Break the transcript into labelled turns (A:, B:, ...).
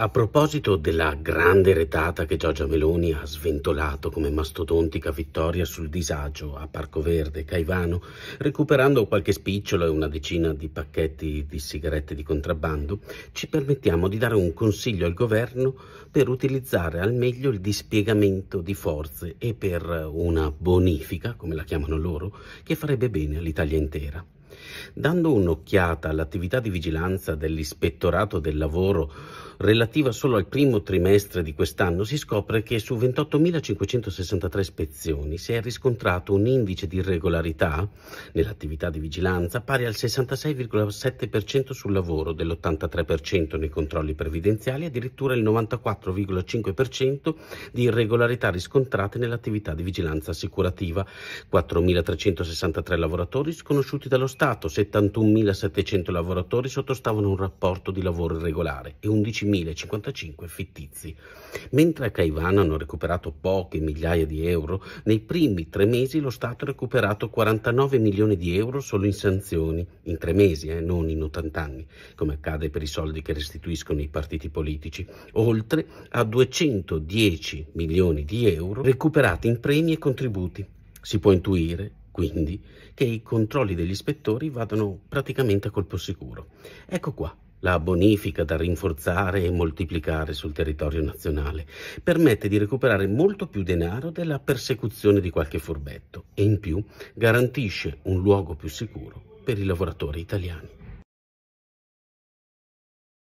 A: A proposito della grande retata che Giorgia Meloni ha sventolato come mastodontica vittoria sul disagio a Parco Verde, Caivano, recuperando qualche spicciolo e una decina di pacchetti di sigarette di contrabbando, ci permettiamo di dare un consiglio al governo per utilizzare al meglio il dispiegamento di forze e per una bonifica, come la chiamano loro, che farebbe bene all'Italia intera. Dando un'occhiata all'attività di vigilanza dell'Ispettorato del Lavoro relativa solo al primo trimestre di quest'anno, si scopre che su 28.563 ispezioni si è riscontrato un indice di irregolarità nell'attività di vigilanza pari al 66,7% sul lavoro, dell'83% nei controlli previdenziali e addirittura il 94,5% di irregolarità riscontrate nell'attività di vigilanza assicurativa. 4.363 lavoratori sconosciuti dallo Stato, 71.700 lavoratori sottostavano a un rapporto di lavoro irregolare e 11.000 10.055 fittizi, mentre a Caivano hanno recuperato poche migliaia di euro, nei primi tre mesi lo Stato ha recuperato 49 milioni di euro solo in sanzioni, in tre mesi, eh, non in 80 anni, come accade per i soldi che restituiscono i partiti politici, oltre a 210 milioni di euro recuperati in premi e contributi. Si può intuire quindi che i controlli degli ispettori vadano praticamente a colpo sicuro. Ecco qua la bonifica da rinforzare e moltiplicare sul territorio nazionale permette di recuperare molto più denaro della persecuzione di qualche furbetto e in più garantisce un luogo più sicuro per i lavoratori italiani.